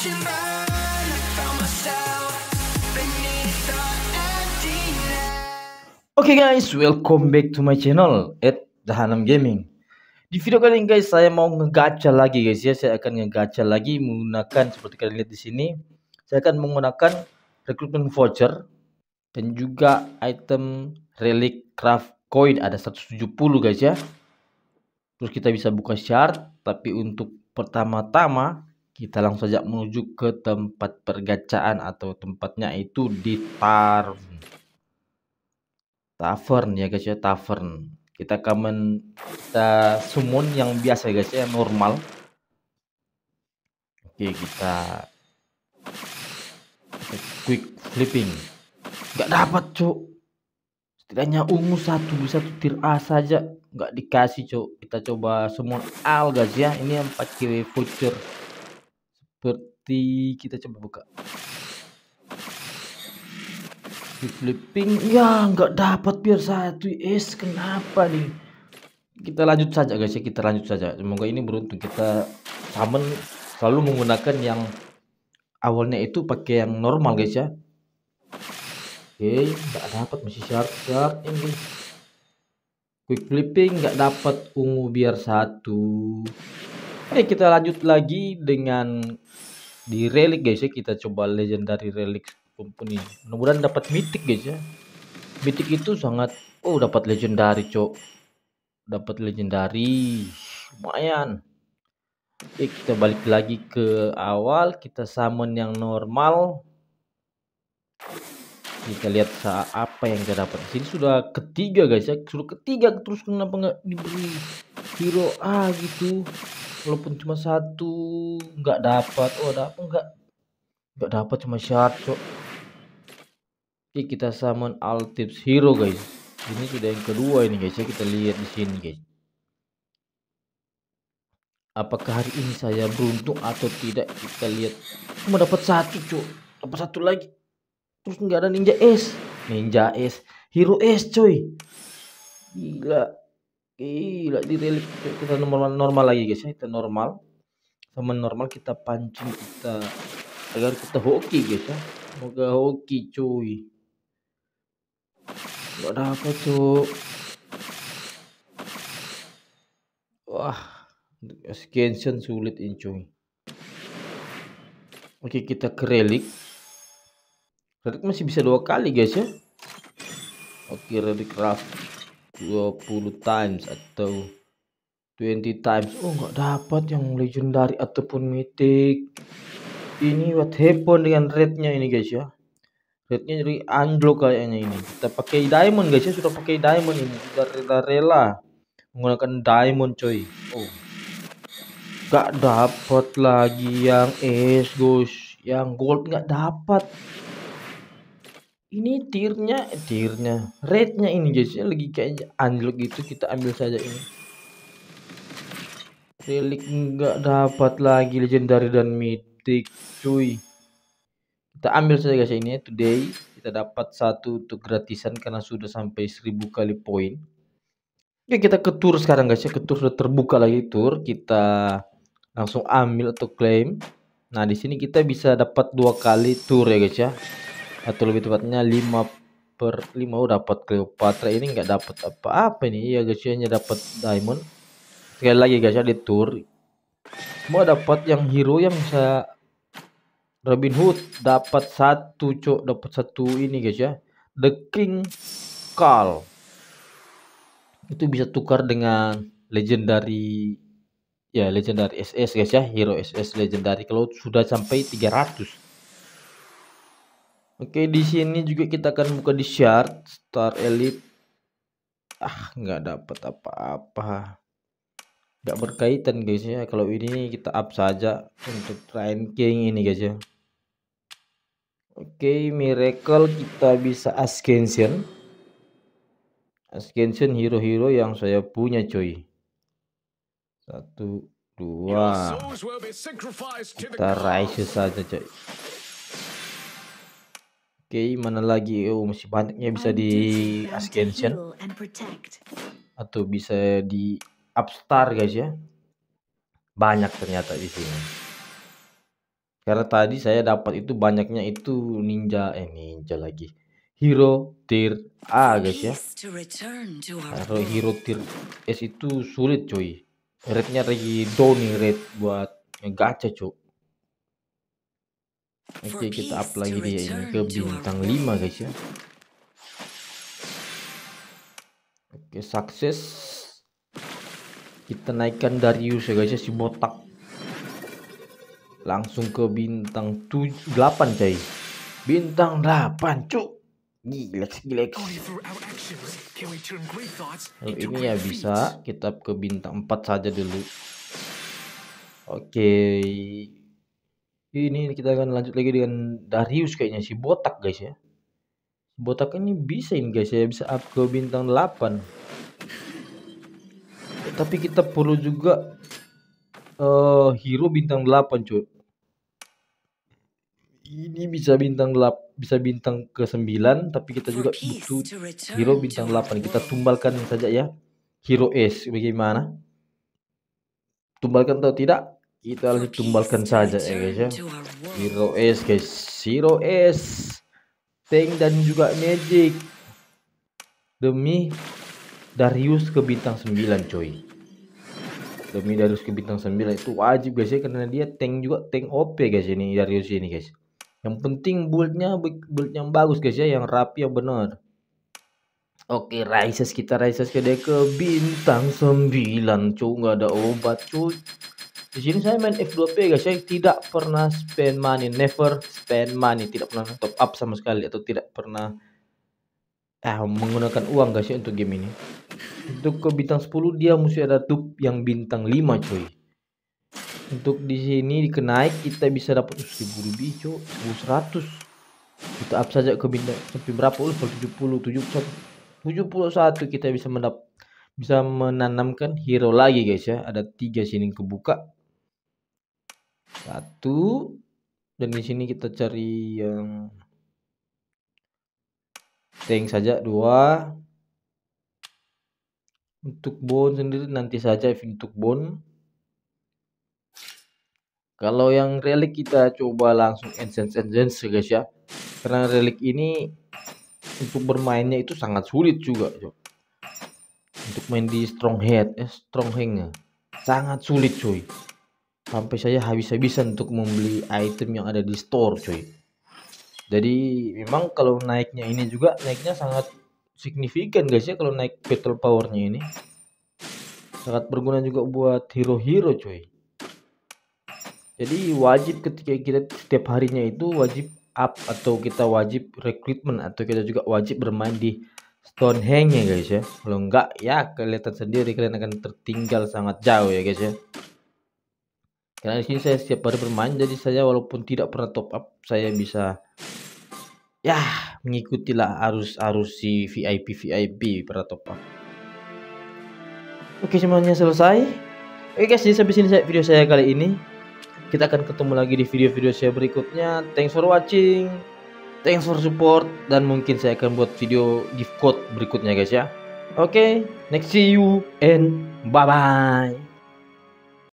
Oke okay guys, welcome back to my channel at Dahanam Gaming. Di video kali ini guys, saya mau ngegacha lagi guys ya. Saya akan ngegacha lagi menggunakan seperti kalian lihat di sini. Saya akan menggunakan recruitment voucher dan juga item relic craft coin ada 170 guys ya. Terus kita bisa buka shard, tapi untuk pertama-tama kita langsung saja menuju ke tempat pergacaan atau tempatnya itu di Tarn Tavern ya guys ya Tavern kita akan men kita summon yang biasa ya guys ya normal oke kita, quick flipping nggak dapat cuk setidaknya ungu satu bisa tutir A saja nggak dikasih cuk kita coba summon al guys ya ini yang pakai voucher seperti kita coba buka di flipping ya nggak dapat biar satu es kenapa nih kita lanjut saja guys ya kita lanjut saja semoga ini beruntung kita summon selalu menggunakan yang awalnya itu pakai yang normal guys ya oke nggak dapat masih sharp sharp ini quick flipping nggak dapat ungu biar satu Oke, kita lanjut lagi dengan di relic guys ya. Kita coba legendary relic company. Mudah-mudahan dapat mitik guys ya. Mitik itu sangat oh dapat legendary, Cok. Dapat legendary. Lumayan. Oke, kita balik lagi ke awal. Kita summon yang normal. Kita lihat apa yang kita dapat. Sini sudah ketiga guys ya. Sudah ketiga terus kenapa nggak diberi hero A gitu walaupun cuma satu nggak dapat oh ada apa nggak nggak dapat cuma satu Oke kita summon all tips hero guys ini sudah yang kedua ini guys ya kita lihat di sini guys apakah hari ini saya beruntung atau tidak kita lihat cuma dapat satu cok dapat satu lagi terus nggak ada ninja S ninja S hero S coy gila okay, di relief kita normal normal lagi guys ya kita normal sama normal kita pancing kita agar kita hoki guys ya semoga hoki cuy Enggak ada apa cuy wah scansion sulit ini cuy oke kita ke relic. Relic masih bisa dua kali guys ya oke relic craft. 20 times atau 20 times oh nggak dapat yang legendary ataupun mythic ini what happen dengan rednya ini guys ya rednya jadi anjlok kayaknya ini kita pakai diamond guys ya sudah pakai diamond ini sudah rela-rela menggunakan diamond coy oh nggak dapat lagi yang es guys yang gold nggak dapat ini tiernya tirnya eh, tiernya rate-nya ini guysnya lagi kayak anjlok gitu kita ambil saja ini relik nggak dapat lagi legendary dan mythic cuy kita ambil saja guys ini today kita dapat satu untuk gratisan karena sudah sampai 1000 kali poin oke kita ke tour sekarang guys ya ke tour sudah terbuka lagi tour kita langsung ambil atau claim nah di sini kita bisa dapat dua kali tour ya guys ya atau lebih tepatnya 5 per 5 oh dapat Cleopatra ini nggak dapat apa-apa nih ya guys hanya dapat diamond sekali lagi guys ya di tour mau dapat yang hero yang bisa Robin Hood dapat satu cok dapat satu ini guys ya The King Carl itu bisa tukar dengan legendary ya legendary SS guys ya hero SS legendary kalau sudah sampai 300 Oke, di sini juga kita akan buka di shard Star Elite. Ah, nggak dapat apa-apa. Nggak berkaitan guys ya. Kalau ini kita up saja untuk ranking ini guys ya. Oke, Miracle kita bisa Ascension. Ascension hero-hero yang saya punya coy. Satu, dua. Kita Rise saja coy. Oke, okay, mana lagi? Oh, masih banyaknya bisa di Ascension atau bisa di Upstar guys ya. Banyak ternyata di sini. Karena tadi saya dapat itu banyaknya itu ninja eh ninja lagi. Hero tier A guys ya. Hero hero tier S itu sulit coy Rate-nya lagi down nih rate buat gacha coy. Oke okay, kita up lagi dia ini ke bintang 5 guys ya Oke okay, sukses Kita naikkan Darius ya guys ya si botak Langsung ke bintang 8 coy Bintang 8 cuk Gilex gilex Kalau ini ya bisa kita ke bintang 4 saja dulu Oke okay. Ini kita akan lanjut lagi dengan Darius kayaknya si botak guys ya. Botak ini bisa ini guys ya bisa up ke bintang 8. Tapi kita perlu juga uh, hero bintang 8 cuy. Ini bisa bintang 8 bisa bintang ke 9 tapi kita juga butuh hero bintang 8. Kita tumbalkan saja ya. Hero S bagaimana? Tumbalkan atau tidak? kita langsung tumbalkan saja ya guys ya Zero S guys Zero S Tank dan juga Magic Demi Darius ke bintang 9 coy Demi Darius ke bintang 9 itu wajib guys ya Karena dia tank juga tank OP guys ini Darius ini guys Yang penting buildnya build yang bagus guys ya Yang rapi yang benar Oke, Rises kita Rises ke dia ke bintang 9. Cuy, nggak ada obat, cuy. Di sini saya main F2P guys, saya tidak pernah spend money, never spend money, tidak pernah top up sama sekali atau tidak pernah eh, menggunakan uang guys ya untuk game ini. Untuk ke bintang 10 dia mesti ada top yang bintang 5 cuy. Untuk di sini dikenai kita bisa dapat 1000 lebih coy, 1100 kita up saja ke bintang sampai berapa ulf 70 71 71 kita bisa mendap bisa menanamkan hero lagi guys ya ada tiga sini kebuka satu dan di sini kita cari yang tank saja dua untuk bone sendiri nanti saja untuk bone kalau yang relik kita coba langsung essence essence guys ya karena relik ini untuk bermainnya itu sangat sulit juga cok. untuk main di strong head eh, strong hang sangat sulit cuy sampai saya habis-habisan untuk membeli item yang ada di store cuy jadi memang kalau naiknya ini juga naiknya sangat signifikan guys ya kalau naik battle powernya ini sangat berguna juga buat hero-hero cuy jadi wajib ketika kita setiap harinya itu wajib up atau kita wajib rekrutmen atau kita juga wajib bermain di Stonehenge ya guys ya kalau enggak ya kelihatan sendiri kalian akan tertinggal sangat jauh ya guys ya karena di sini saya setiap hari bermain jadi saya walaupun tidak pernah top up saya bisa ya mengikutilah arus arus si VIP VIP pernah top up oke semuanya selesai oke guys jadi sampai sini saya video saya kali ini kita akan ketemu lagi di video-video saya berikutnya thanks for watching thanks for support dan mungkin saya akan buat video gift code berikutnya guys ya oke okay, next see you and bye bye